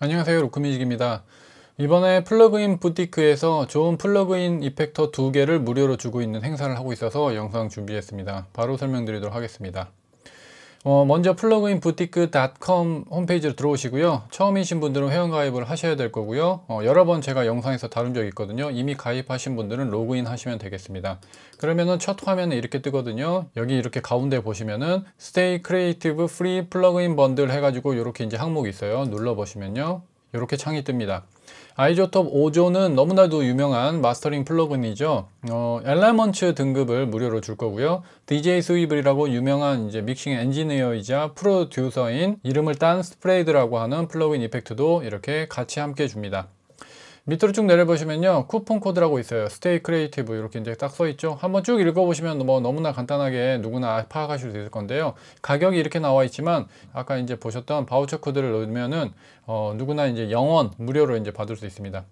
안녕하세요 로크뮤직입니다 이번에 플러그인 부티크에서 좋은 플러그인 이펙터 두 개를 무료로 주고 있는 행사를 하고 있어서 영상 준비했습니다 바로 설명드리도록 하겠습니다 어, 먼저 플러그인 부티크.com 홈페이지로 들어오시고요. 처음이신 분들은 회원가입을 하셔야 될 거고요. 어, 여러 번 제가 영상에서 다룬 적이 있거든요. 이미 가입하신 분들은 로그인 하시면 되겠습니다. 그러면은 첫 화면에 이렇게 뜨거든요. 여기 이렇게 가운데 보시면은 Stay Creative Free 플러그인 번들 해가지고 이렇게 이제 항목이 있어요. 눌러보시면요. 이렇게 창이 뜹니다. 아이조톱 5조는 너무나도 유명한 마스터링 플러그인이죠. 어, 엘라먼츠 등급을 무료로 줄 거고요. DJ 스위블이라고 유명한 이제 믹싱 엔지니어이자 프로듀서인 이름을 딴 스프레이드라고 하는 플러그인 이펙트도 이렇게 같이 함께 줍니다. 밑으로 쭉 내려보시면요 쿠폰 코드라고 있어요 스테이 크리에이티브 이렇게 이제 딱 써있죠 한번 쭉 읽어보시면 뭐 너무나 간단하게 누구나 파악하실 수 있을 건데요 가격이 이렇게 나와 있지만 아까 이제 보셨던 바우처 코드를 넣으면은 어, 누구나 이제 영원 무료로 이제 받을 수 있습니다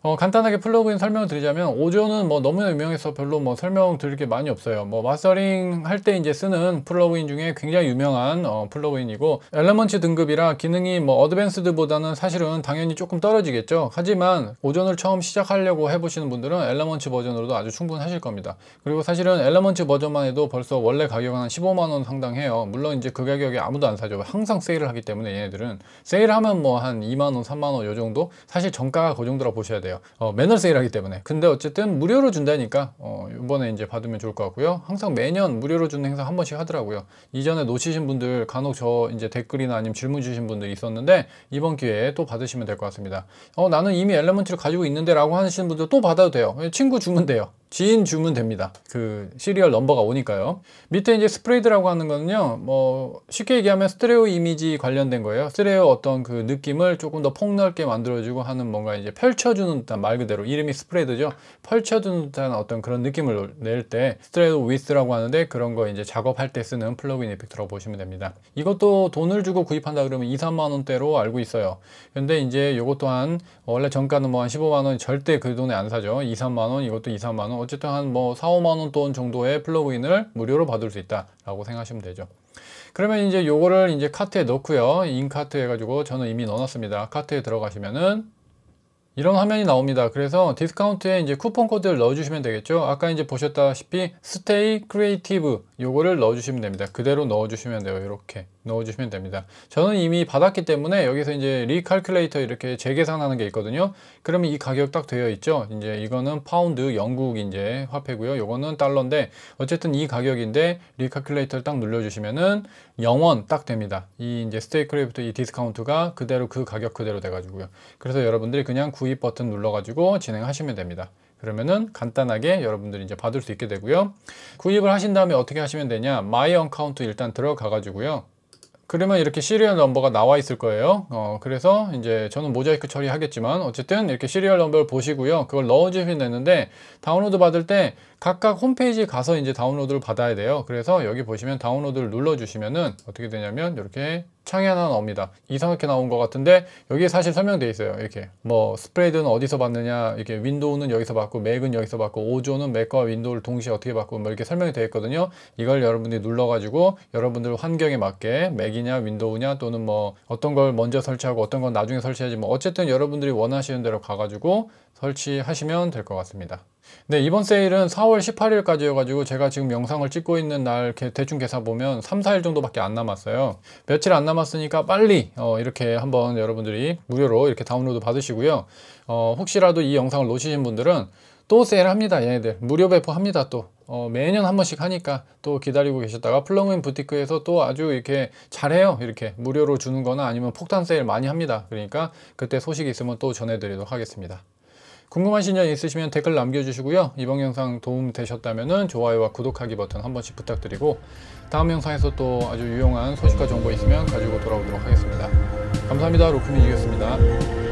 어, 간단하게 플러그인 설명을 드리자면 오존은 뭐 너무나 유명해서 별로 뭐 설명드릴 게 많이 없어요. 뭐 마스터링 할 때 이제 쓰는 플러그인 중에 굉장히 유명한 어, 플러그인이고 엘레먼츠 등급이라 기능이 뭐 어드밴스드보다는 사실은 당연히 조금 떨어지겠죠. 하지만 오존을 처음 시작하려고 해보시는 분들은 엘레먼츠 버전으로도 아주 충분하실 겁니다. 그리고 사실은 엘레먼츠 버전만 해도 벌써 원래 가격은 한 15만 원 상당해요. 물론 이제 그 가격에 아무도 안 사죠. 항상 세일을 하기 때문에 얘네들은 세일하면 뭐 한 2만 원, 3만 원 요 정도 사실 정가가 그 정도라 보셔야 돼요. 돼요 어, 매너 세일하기 때문에 근데 어쨌든 무료로 준다니까 어, 이번에 이제 받으면 좋을 것 같고요 항상 매년 무료로 주는 행사 한 번씩 하더라고요 이전에 놓치신 분들 간혹 저 이제 댓글이나 아니면 질문 주신 분들이 있었는데 이번 기회에 또 받으시면 될 것 같습니다 어, 나는 이미 엘레먼트를 가지고 있는데 라고 하시는 분들 또 받아도 돼요 친구 주면 돼요 지인 주문 됩니다. 그 시리얼 넘버가 오니까요. 밑에 이제 스프레이드라고 하는 거는요. 뭐 쉽게 얘기하면 스트레오 이미지 관련된 거예요. 스트레오 어떤 그 느낌을 조금 더 폭넓게 만들어주고 하는 뭔가 이제 펼쳐주는 듯한 말 그대로 이름이 스프레이드죠. 펼쳐주는 듯한 어떤 그런 느낌을 낼 때 스트레오 위스라고 하는데 그런 거 이제 작업할 때 쓰는 플러그인 이펙트라고 보시면 됩니다. 이것도 돈을 주고 구입한다 그러면 2, 3만 원대로 알고 있어요. 근데 이제 이것 또한 원래 정가는 뭐 한 15만 원 절대 그 돈에 안 사죠. 2, 3만 원 이것도 2, 3만 원 어쨌든 한뭐 4, 5만원 돈 정도의 플러그인을 무료로 받을 수 있다라고 생각하시면 되죠. 그러면 이제 요거를 이제 카트에 넣고요. 인카트 해가지고 저는 이미 넣어놨습니다. 카트에 들어가시면은 이런 화면이 나옵니다. 그래서 디스카운트에 이제 쿠폰 코드를 넣어주시면 되겠죠. 아까 이제 보셨다시피 스테이 크리에이티브 요거를 넣어주시면 됩니다. 그대로 넣어주시면 돼요. 이렇게 넣어주시면 됩니다. 저는 이미 받았기 때문에 여기서 이제 리칼큘레이터 이렇게 재계산하는 게 있거든요. 그러면 이 가격 딱 되어 있죠. 이제 이거는 파운드 영국 이제 화폐고요. 요거는 달러인데 어쨌든 이 가격인데 리칼큘레이터를 딱 눌러주시면은 0원 딱 됩니다. 이 이제 스테이크레이프트 이 디스카운트가 그대로 그 가격 그대로 돼가지고요. 그래서 여러분들이 그냥 구입 버튼 눌러가지고 진행하시면 됩니다. 그러면은 간단하게 여러분들이 이제 받을 수 있게 되고요. 구입을 하신 다음에 어떻게 하시면 되냐? 마이 언카운트 일단 들어가 가지고요. 그러면 이렇게 시리얼 넘버가 나와 있을 거예요 어, 그래서 이제 저는 모자이크 처리하겠지만 어쨌든 이렇게 시리얼 넘버를 보시고요 그걸 넣어주시면 되는데 다운로드 받을 때 각각 홈페이지 에 가서 이제 다운로드를 받아야 돼요 그래서 여기 보시면 다운로드를 눌러 주시면은 어떻게 되냐면 이렇게 창이 하나 나옵니다. 이상하게 나온 것 같은데 여기에 사실 설명되어 있어요. 이렇게 뭐 스프레드는 어디서 받느냐 이렇게 윈도우는 여기서 받고 맥은 여기서 받고 오조는 맥과 윈도우를 동시에 어떻게 받고 뭐 이렇게 설명이 되어 있거든요. 이걸 여러분들이 눌러가지고 여러분들 환경에 맞게 맥이냐 윈도우냐 또는 뭐 어떤 걸 먼저 설치하고 어떤 건 나중에 설치해야지뭐 어쨌든 여러분들이 원하시는 대로 가가지고 설치하시면 될 것 같습니다. 네, 이번 세일은 4월 18일까지여가지고 제가 지금 영상을 찍고 있는 날 대충 계산 보면 3, 4일 정도밖에 안 남았어요. 며칠 안 남았으니까 빨리 어, 이렇게 한번 여러분들이 무료로 이렇게 다운로드 받으시고요. 어, 혹시라도 이 영상을 놓치신 분들은 또 세일합니다 얘네들 무료 배포합니다 또 어, 매년 한 번씩 하니까 또 기다리고 계셨다가 플러그인 부티크에서 또 아주 이렇게 잘해요 이렇게 무료로 주는 거나 아니면 폭탄 세일 많이 합니다 그러니까 그때 소식이 있으면 또 전해드리도록 하겠습니다 궁금하신 점 있으시면 댓글 남겨주시고요. 이번 영상 도움 되셨다면 좋아요와 구독하기 버튼 한 번씩 부탁드리고 다음 영상에서 또 아주 유용한 소식과 정보 있으면 가지고 돌아오도록 하겠습니다. 감사합니다. 로크뮤이었습니다